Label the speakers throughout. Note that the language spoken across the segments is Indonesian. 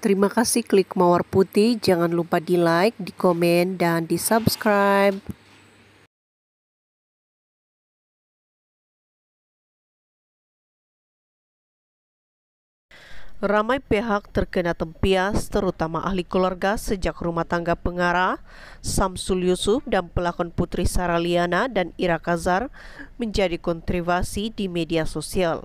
Speaker 1: Terima kasih klik mawar putih. Jangan lupa di like, di komen, dan di subscribe.
Speaker 2: Ramai pihak terkena tempias, terutama ahli keluarga sejak rumah tangga pengarah, Samsul Yusuf dan pelakon Putri Saraliana dan Ira Kazar menjadi kontribusi di media sosial.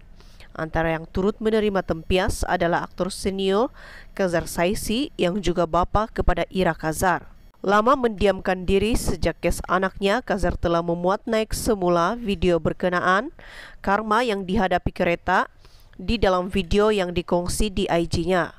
Speaker 2: Antara yang turut menerima tempias adalah aktor senior Kazar Saisi yang juga bapak kepada Ira Kazar. Lama mendiamkan diri sejak kes anaknya, Kazar telah memuat naik semula video berkenaan karma yang dihadapi kereta di dalam video yang dikongsi di IG-nya.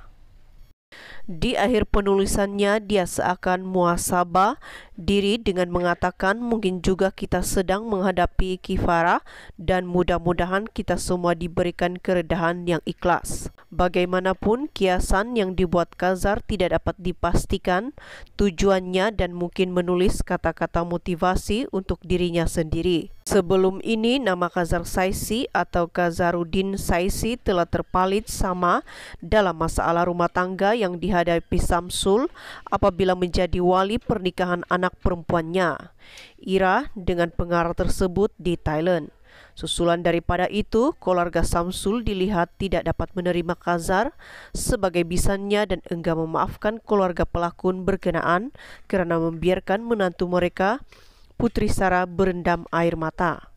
Speaker 2: Di akhir penulisannya, dia seakan muasabah diri dengan mengatakan mungkin juga kita sedang menghadapi kifarah dan mudah-mudahan kita semua diberikan keredahan yang ikhlas. Bagaimanapun, kiasan yang dibuat Kazar tidak dapat dipastikan tujuannya dan mungkin menulis kata-kata motivasi untuk dirinya sendiri. Sebelum ini, nama Kazar Saisi atau kazarudin Saisi telah terpalit sama dalam masalah rumah tangga yang dihadapi Samsul apabila menjadi wali pernikahan anak anak perempuannya, Ira, dengan pengarah tersebut di Thailand. Susulan daripada itu, keluarga Samsul dilihat tidak dapat menerima Kazar sebagai bisannya dan enggak memaafkan keluarga pelakon berkenaan karena membiarkan menantu mereka, Putri Sara berendam air mata.